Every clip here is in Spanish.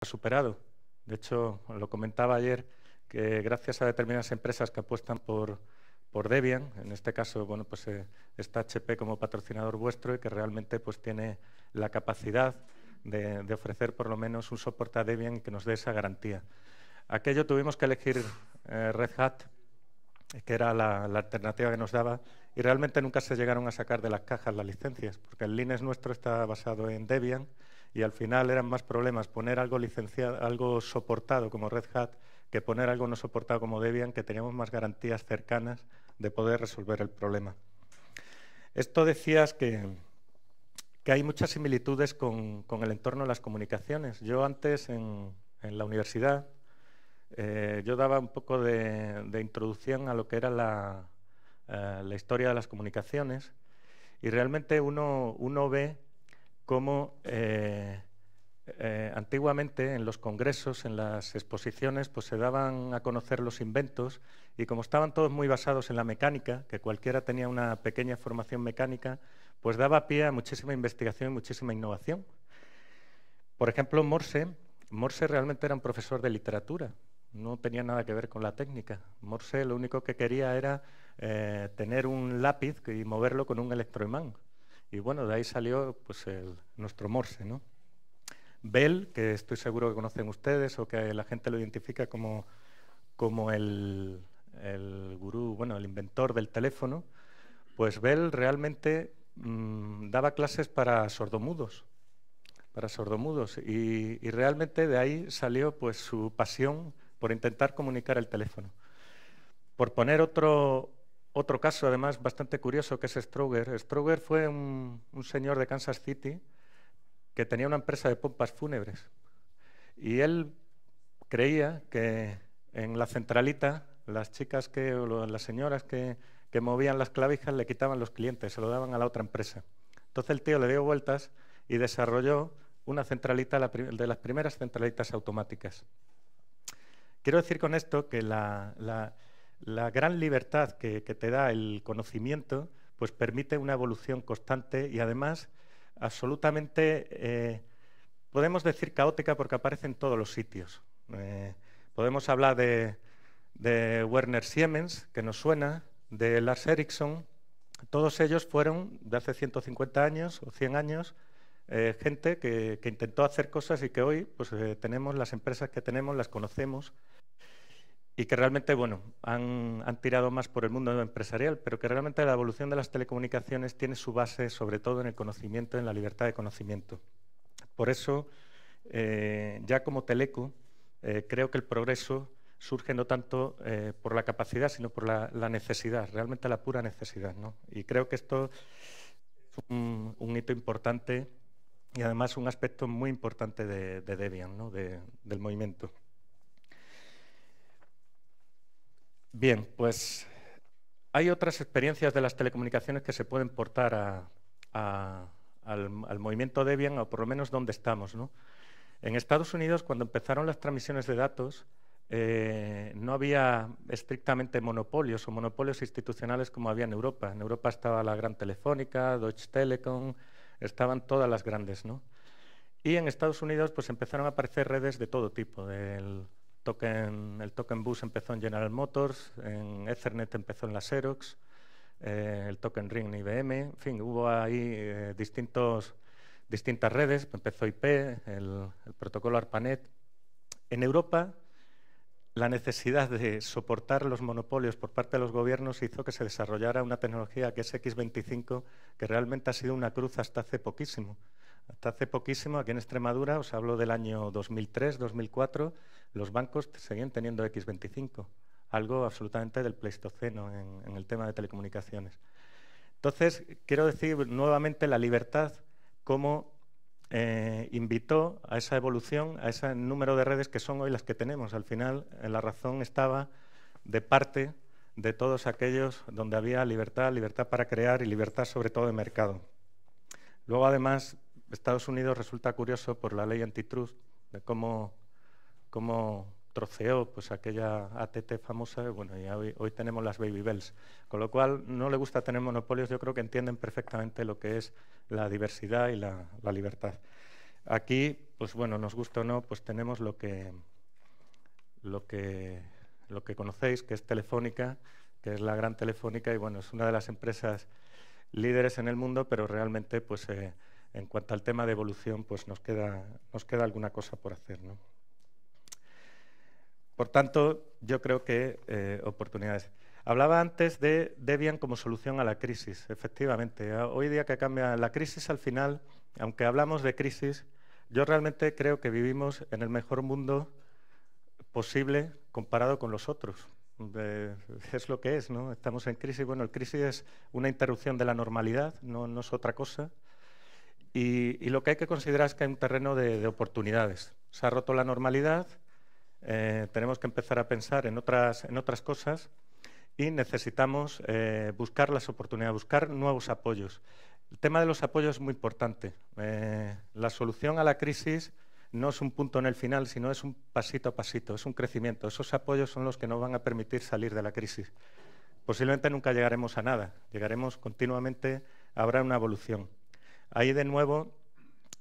ha superado. De hecho, lo comentaba ayer que gracias a determinadas empresas que apuestan por, por Debian, en este caso, bueno, pues eh, está HP como patrocinador vuestro y que realmente pues tiene la capacidad de, ofrecer por lo menos un soporte a Debian que nos dé esa garantía. Aquello tuvimos que elegir eh, Red Hat, que era la, la, alternativa que nos daba, y realmente nunca se llegaron a sacar de las cajas las licencias, porque el Linux nuestro está basado en Debian, y al final eran más problemas poner algo licenciado, algo soportado como Red Hat que poner algo no soportado como Debian, que teníamos más garantías cercanas de poder resolver el problema. Esto decías que, que hay muchas similitudes con, con, el entorno de las comunicaciones. Yo antes en, en la universidad, eh, yo daba un poco de, introducción a lo que era la, eh, la historia de las comunicaciones y realmente uno, uno ve cómo eh, eh, antiguamente en los congresos, en las exposiciones, pues se daban a conocer los inventos y como estaban todos muy basados en la mecánica, que cualquiera tenía una pequeña formación mecánica, pues daba pie a muchísima investigación y muchísima innovación. Por ejemplo, Morse, Morse realmente era un profesor de literatura, no tenía nada que ver con la técnica. Morse lo único que quería era eh, tener un lápiz y moverlo con un electroimán. Y bueno, de ahí salió pues, nuestro Morse. ¿no? Bell, que estoy seguro que conocen ustedes o que la gente lo identifica como, como el, gurú, bueno, el inventor del teléfono, pues Bell realmente mm, daba clases para sordomudos, para sordomudos, y, y, realmente de ahí salió pues su pasión por intentar comunicar el teléfono. Por poner otro, otro caso, además, bastante curioso, que es Stroger. Stroger fue un, señor de Kansas City que tenía una empresa de pompas fúnebres. Y él creía que en la centralita las chicas que, o las señoras que, movían las clavijas le quitaban los clientes, se lo daban a la otra empresa. Entonces el tío le dio vueltas y desarrolló una centralita de las primeras centralitas automáticas. Quiero decir con esto que la, la gran libertad que, te da el conocimiento, pues permite una evolución constante y además absolutamente, eh, podemos decir caótica porque aparece en todos los sitios. Eh, podemos hablar de, Werner Siemens, que nos suena, de Lars Ericsson, todos ellos fueron de hace 150 años o 100 años. Eh, gente que, que, intentó hacer cosas y que hoy pues, tenemos las empresas que tenemos, las conocemos y que realmente, bueno, han, tirado más por el mundo empresarial, pero que realmente la evolución de las telecomunicaciones tiene su base sobre todo en el conocimiento, en la libertad de conocimiento. Por eso, eh, ya como Teleco, eh, creo que el progreso surge no tanto eh, por la capacidad, sino por la, necesidad, realmente la pura necesidad. Y creo que esto es un, hito importante y además un aspecto muy importante de, Debian, del movimiento. Bien, pues hay otras experiencias de las telecomunicaciones que se pueden portar al, movimiento Debian, o por lo menos donde estamos. ¿no? En Estados Unidos, cuando empezaron las transmisiones de datos, eh, no había estrictamente monopolios o monopolios institucionales como había en Europa. En Europa estaba la Gran Telefónica, Deutsche Telekom, estaban todas las grandes. ¿no? Y en Estados Unidos pues, empezaron a aparecer redes de todo tipo, del el token bus empezó en General Motors, en Ethernet empezó en la Xerox, eh, el token ring en IBM, en fin, hubo ahí eh, distintas redes, empezó IP, el, el protocolo ARPANET. En Europa, la necesidad de soportar los monopolios por parte de los gobiernos hizo que se desarrollara una tecnología que es X25, que realmente ha sido una cruz hasta hace poquísimo. Hasta hace poquísimo, aquí en Extremadura, os hablo del año 2003, 2004, los bancos seguían teniendo X25, algo absolutamente del Pleistoceno en, el tema de telecomunicaciones. Entonces, quiero decir nuevamente la libertad como eh, invitó a esa evolución, a ese número de redes que son hoy las que tenemos. Al final, eh, la razón estaba de parte de todos aquellos donde había libertad, libertad para crear y libertad sobre todo de mercado. Luego, además, Estados Unidos resulta curioso por la ley antitrust, de cómo, cómo troceó pues, aquella ATT famosa, bueno, y hoy, tenemos las Baby Bells. Con lo cual, no le gusta tener monopolios, yo creo que entienden perfectamente lo que es la diversidad y la, libertad. Aquí, pues bueno, nos gusta o no, pues tenemos lo que, lo que, lo que conocéis, que es Telefónica, que es la gran Telefónica, y bueno, es una de las empresas líderes en el mundo, pero realmente, pues... Eh, en cuanto al tema de evolución, pues nos queda, nos queda alguna cosa por hacer. Por tanto, yo creo que eh, oportunidades. Hablaba antes de Debian como solución a la crisis, efectivamente. Hoy día que cambia la crisis, al final, aunque hablamos de crisis, yo realmente creo que vivimos en el mejor mundo posible comparado con los otros. es lo que es, ¿no? Estamos en crisis. Bueno, el crisis es una interrupción de la normalidad, no, no es otra cosa. Y, lo que hay que considerar es que hay un terreno de, oportunidades. Se ha roto la normalidad, eh, tenemos que empezar a pensar en otras, cosas y necesitamos eh, buscar las oportunidades, buscar nuevos apoyos. El tema de los apoyos es muy importante. Eh, la solución a la crisis no es un punto en el final, sino es un pasito a pasito, es un crecimiento. Esos apoyos son los que nos van a permitir salir de la crisis. Posiblemente nunca llegaremos a nada, llegaremos continuamente, habrá una evolución. Ahí de nuevo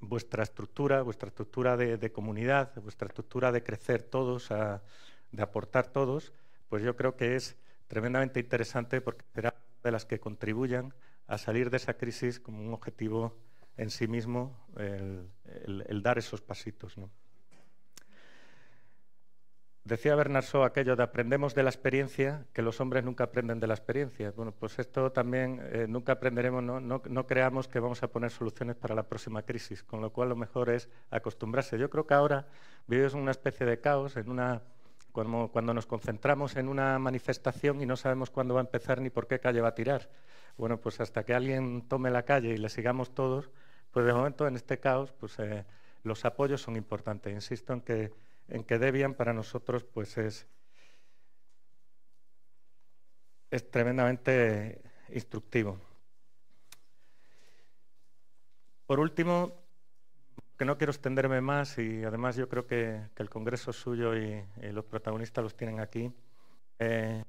vuestra estructura, vuestra estructura de, comunidad, vuestra estructura de crecer todos, de aportar todos, pues yo creo que es tremendamente interesante porque será de las que contribuyan a salir de esa crisis como un objetivo en sí mismo el, dar esos pasitos. Decía Bernard aquello de aprendemos de la experiencia, que los hombres nunca aprenden de la experiencia. Bueno, pues esto también eh, nunca aprenderemos, ¿no? No, creamos que vamos a poner soluciones para la próxima crisis, con lo cual lo mejor es acostumbrarse. Yo creo que ahora vivimos en una especie de caos, en una cuando, nos concentramos en una manifestación y no sabemos cuándo va a empezar ni por qué calle va a tirar. Bueno, pues hasta que alguien tome la calle y le sigamos todos, pues de momento en este caos, pues eh, los apoyos son importantes. Insisto en que en que Debian para nosotros pues es, tremendamente instructivo. Por último, que no quiero extenderme más y además yo creo que, el Congreso es suyo y, los protagonistas los tienen aquí. Eh,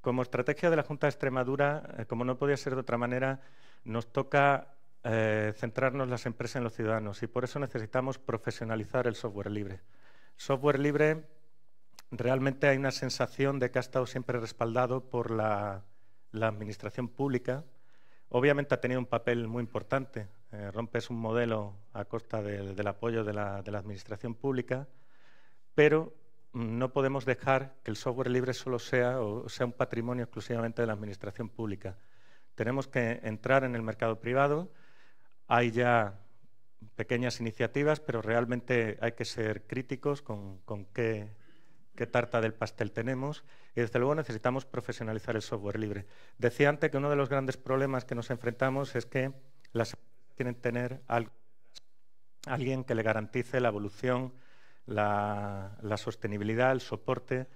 como estrategia de la Junta de Extremadura, eh, como no podía ser de otra manera, nos toca eh, centrarnos las empresas en los ciudadanos y por eso necesitamos profesionalizar el software libre. Software libre, realmente hay una sensación de que ha estado siempre respaldado por la, administración pública. Obviamente ha tenido un papel muy importante. Eh, rompe es un modelo a costa del apoyo de la, administración pública, pero mm, no podemos dejar que el software libre solo sea o sea un patrimonio exclusivamente de la administración pública. Tenemos que entrar en el mercado privado. Hay ya pequeñas iniciativas, pero realmente hay que ser críticos con, con qué, qué, tarta del pastel tenemos y desde luego necesitamos profesionalizar el software libre. Decía antes que uno de los grandes problemas que nos enfrentamos es que las empresas que tener alguien que le garantice la evolución, la, la sostenibilidad, el soporte.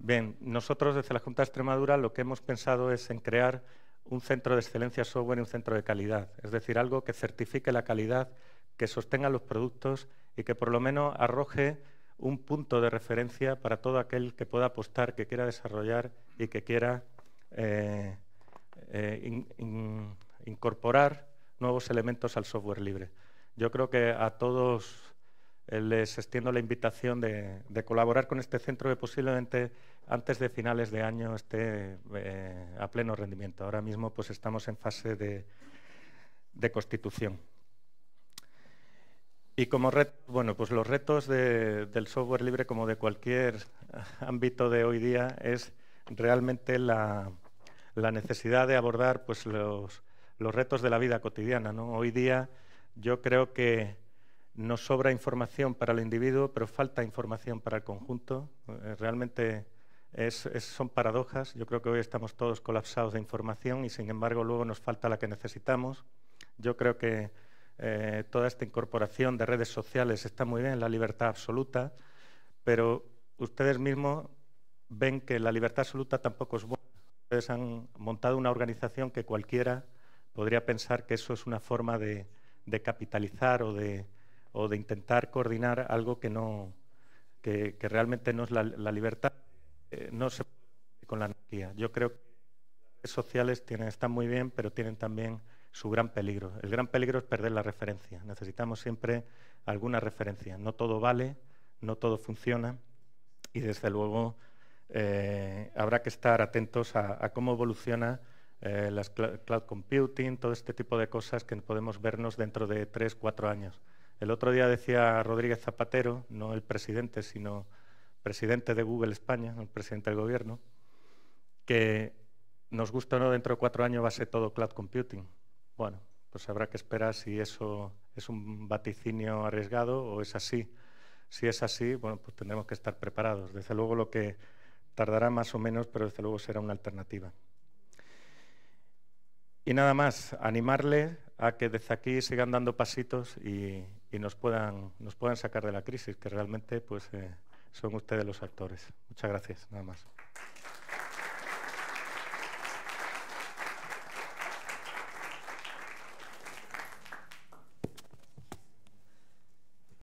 Bien, nosotros desde la Junta de Extremadura lo que hemos pensado es en crear un centro de excelencia software y un centro de calidad, es decir, algo que certifique la calidad que sostenga los productos y que por lo menos arroje un punto de referencia para todo aquel que pueda apostar, que quiera desarrollar y que quiera eh, eh, incorporar nuevos elementos al software libre. Yo creo que a todos eh, les extiendo la invitación de, colaborar con este centro que posiblemente antes de finales de año esté a pleno rendimiento. Ahora mismo pues estamos en fase de constitución. Y como retos, bueno, pues los retos del software libre, como de cualquier ámbito de hoy día, es realmente la, necesidad de abordar pues, los, retos de la vida cotidiana. Hoy día yo creo que nos sobra información para el individuo, pero falta información para el conjunto. Eh, realmente son paradojas. Yo creo que hoy estamos todos colapsados de información y, sin embargo, luego nos falta la que necesitamos. Yo creo que eh, toda esta incorporación de redes sociales está muy bien, la libertad absoluta, pero ustedes mismos ven que la libertad absoluta tampoco es buena. Ustedes han montado una organización que cualquiera podría pensar que eso es una forma de, capitalizar o de, intentar coordinar algo que, no, que, realmente no es la, libertad, eh, no se puede con la anarquía. Yo creo que las redes sociales están muy bien, pero tienen también su gran peligro. El gran peligro es perder la referencia. Necesitamos siempre alguna referencia. No todo vale, no todo funciona y desde luego eh, habrá que estar atentos a, cómo evoluciona el eh, las cloud computing, todo este tipo de cosas que podemos vernos dentro de tres, cuatro años. El otro día decía Rodríguez Zapatero, no el presidente, sino presidente de Google España, el presidente del gobierno, que nos gusta o no, dentro de cuatro años va a ser todo cloud computing. Bueno, pues habrá que esperar si eso es un vaticinio arriesgado o es así. Si es así, bueno, pues tendremos que estar preparados. Desde luego lo que tardará más o menos, pero desde luego será una alternativa. Y nada más, animarle a que desde aquí sigan dando pasitos y, nos, puedan, nos puedan sacar de la crisis, que realmente pues, eh, son ustedes los actores. Muchas gracias, nada más.